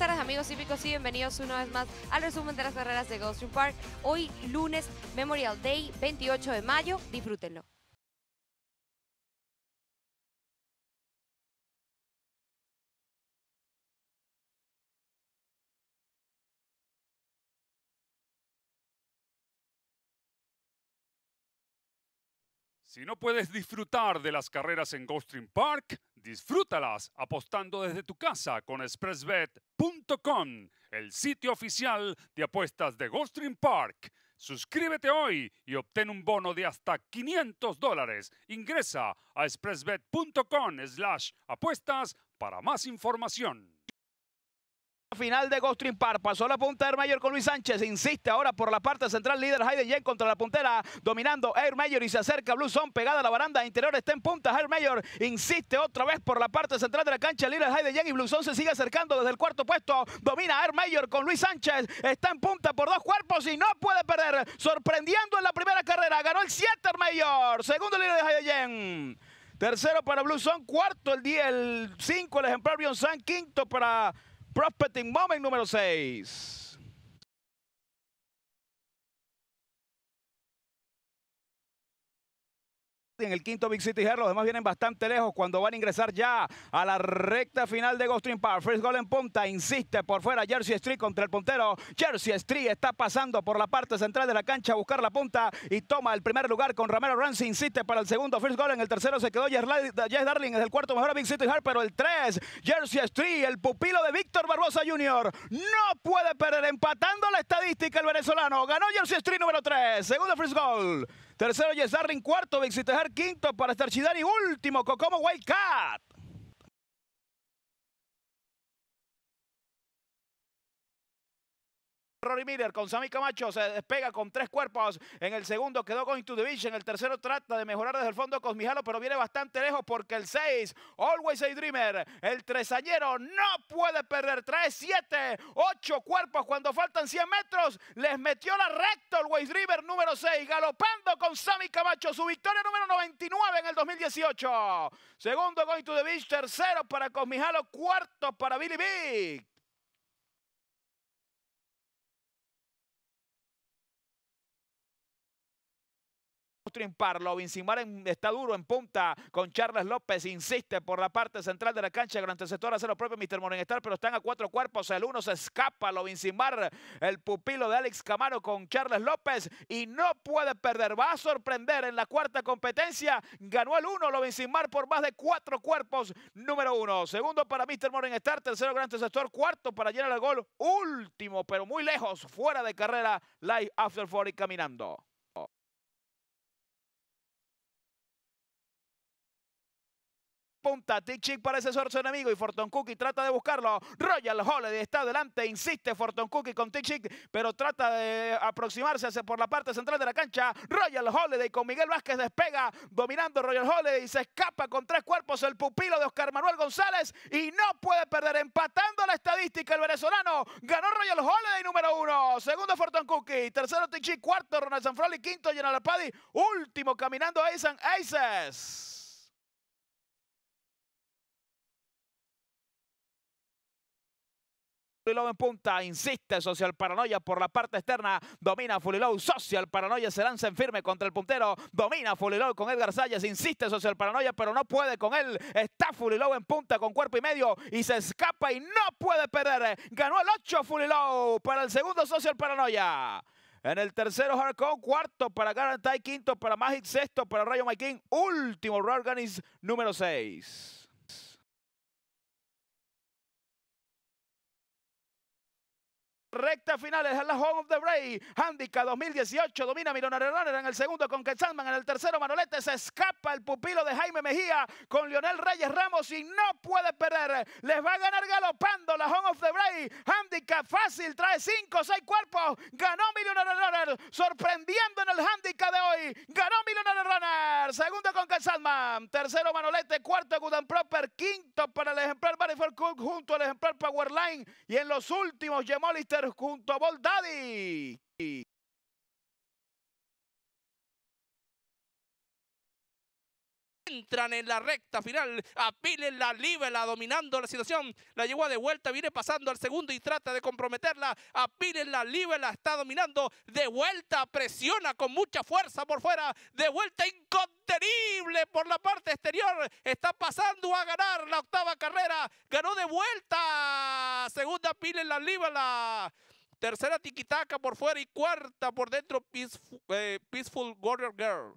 tardes amigos cívicos y bienvenidos una vez más al resumen de las carreras de Goldstream Park. Hoy lunes Memorial Day 28 de mayo, disfrútenlo. Si no puedes disfrutar de las carreras en Goldstream Park, Disfrútalas apostando desde tu casa con expressbet.com, el sitio oficial de apuestas de Goldstream Park. Suscríbete hoy y obtén un bono de hasta 500 dólares. Ingresa a expressbet.com slash apuestas para más información. Final de Gostrim par Pasó la punta mayor con Luis Sánchez. Insiste ahora por la parte central. Líder Hayden Yen contra la puntera. Dominando Air Mayor y se acerca Blue Zone. Pegada a la baranda interior. Está en punta Air Mayor. Insiste otra vez por la parte central de la cancha. Líder Hayden Yen y Blue Zone se sigue acercando desde el cuarto puesto. Domina Air Mayor con Luis Sánchez. Está en punta por dos cuerpos y no puede perder. Sorprendiendo en la primera carrera. Ganó el 7 Air Mayor. Segundo líder de Hayden Tercero para Blue Zone. Cuarto el 10. El 5 el ejemplar San, Quinto para... Prospecting Moment número 6. en el quinto Big City Hair. Los demás vienen bastante lejos cuando van a ingresar ya a la recta final de Ghost Park. First goal en punta, insiste por fuera Jersey Street contra el puntero. Jersey Street está pasando por la parte central de la cancha a buscar la punta y toma el primer lugar con Romero Ramsey. Insiste para el segundo first goal. En el tercero se quedó Jess Darling. Es el cuarto mejor Big City Hair, pero el tres, Jersey Street, el pupilo de Víctor Barbosa Jr. No puede perder empatando la estadística el venezolano. Ganó Jersey Street número 3. Segundo first goal. Tercero, en Cuarto, Vicentejar, Quinto, para y Último, Cocomo Wildcat. Rory Miller con Sammy Camacho se despega con tres cuerpos. En el segundo quedó con to the Beach. En el tercero trata de mejorar desde el fondo Cosmijalo, pero viene bastante lejos porque el 6, Always a Dreamer, el tresañero no puede perder. Trae 7, 8 cuerpos cuando faltan 100 metros. Les metió la recta Always Dreamer número 6, galopando con Sammy Camacho. Su victoria número 99 en el 2018. Segundo Going to the Beach, tercero para Cosmijalo, cuarto para Billy Big. Lovin Parlo, está duro en punta con Charles López, insiste por la parte central de la cancha, gran sector hace lo propio Mr. Morenestar, pero están a cuatro cuerpos, el uno se escapa, lo Vincimar, el pupilo de Alex Camaro con Charles López y no puede perder, va a sorprender en la cuarta competencia, ganó el uno, lo por más de cuatro cuerpos, número uno, segundo para Mr. Morenestar, tercero gran sector, cuarto para llenar el gol, último, pero muy lejos, fuera de carrera, Live After 40 caminando. punta. Tick Chick parece ser su enemigo y Forton Cookie trata de buscarlo. Royal Holiday está adelante, insiste Forton Cookie con Tick pero trata de aproximarse hacia por la parte central de la cancha. Royal Holiday con Miguel Vázquez despega, dominando Royal Holiday y se escapa con tres cuerpos el pupilo de Oscar Manuel González y no puede perder, empatando la estadística el venezolano. Ganó Royal Holiday número uno, segundo Forton Cookie, tercero Tick cuarto Ronald y quinto General Padi, último caminando Aisan Aces. Fulilow en punta, insiste Social Paranoia por la parte externa, domina Fulilow Social Paranoia se lanza en firme contra el puntero, domina Fulilow con Edgar Salles, insiste Social Paranoia, pero no puede con él, está Fulilow en punta con cuerpo y medio y se escapa y no puede perder, ganó el 8 Fulilow para el segundo Social Paranoia. En el tercero, Harcon. Cuarto para Garantai. Quinto para Magic. Sexto para Rayo Maikin. Último, Rorganis número 6. Recta final es la Home of the Brave. Handicap 2018. Domina Millonario Runner en el segundo con Quetzalman. En el tercero, Manolete se escapa el pupilo de Jaime Mejía con Lionel Reyes Ramos y no puede perder. Les va a ganar galopando la Home of the Brave. Handicap fácil. Trae 5 6 cuerpos. Ganó Millonario Runner. Sorprendiendo en el handicap de hoy. Ganó Segundo con salman Tercero Manolete. Cuarto Good Proper. Quinto para el ejemplar Ford Cook junto al ejemplar Powerline. Y en los últimos Jemolister junto a Bold Daddy. entran en la recta final. Apilen la libela dominando la situación. La llevó de vuelta viene pasando al segundo y trata de comprometerla. Apilen la libela está dominando. De vuelta presiona con mucha fuerza por fuera. De vuelta incontenible por la parte exterior. Está pasando a ganar la octava carrera. Ganó de vuelta. Segunda pila en la libela tercera tiquitaca por fuera y cuarta por dentro eh, Peaceful Warrior Girl.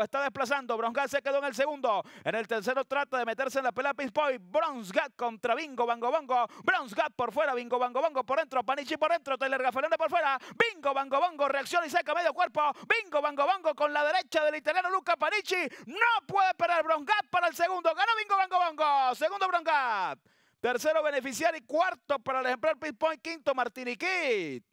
Pues está desplazando. Bronzgat se quedó en el segundo. En el tercero trata de meterse en la pelea Pinch Point. Bronzgat contra Bingo Bango Bongo. Bronzgat por fuera. Bingo Bango Bongo por dentro. Panichi por dentro. Taylor Gafelone por fuera. Bingo Bango Bongo reacciona y saca medio cuerpo. Bingo Bango Bongo con la derecha del italiano Luca Panichi. No puede perder Bronzgat para el segundo. Gana Bingo Bango Bongo. Segundo Bronzgat. Tercero beneficiar y cuarto para el ejemplar Pinch Point. Quinto Martiniquit.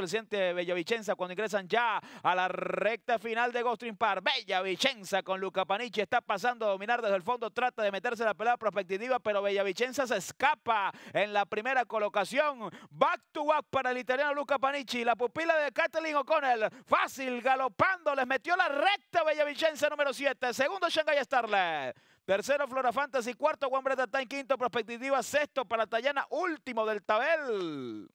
de Bellavicenza, cuando ingresan ya a la recta final de Par. Park. Bellavicenza con Luca Panichi está pasando a dominar desde el fondo, trata de meterse la pelea prospectiva, pero Bellavicenza se escapa en la primera colocación. Back to back para el italiano Luca Panichi, la pupila de Kathleen O'Connell, fácil, galopando, les metió la recta Bellavicenza número 7, segundo Shanghai Starlet. Tercero Flora Fantasy, cuarto Juan está en quinto Prospectiva, sexto para Tallana, último del tabel.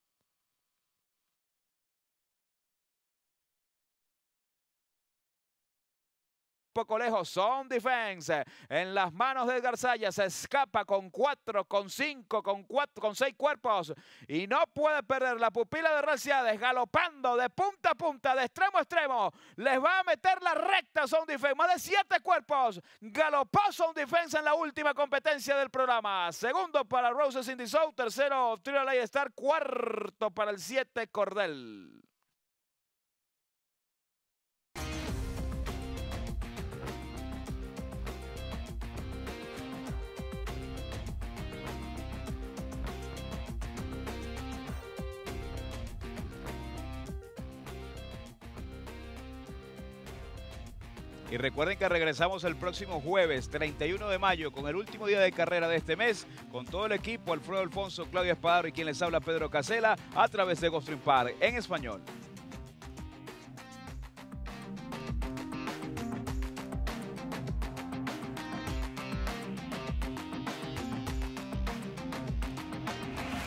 poco lejos, Sound defense. En las manos de Garzalla, se escapa con cuatro, con cinco, con cuatro, con seis cuerpos. Y no puede perder la pupila de Raciades, galopando de punta a punta, de extremo a extremo. Les va a meter la recta Sound defense. Más de siete cuerpos. Galopó Sound defense en la última competencia del programa. Segundo para Roses Show, tercero Trio Light Star, cuarto para el 7 Cordel. Y recuerden que regresamos el próximo jueves 31 de mayo con el último día de carrera de este mes con todo el equipo Alfredo Alfonso, Claudia Espadaro y quien les habla Pedro Casela a través de Ghost Park en español.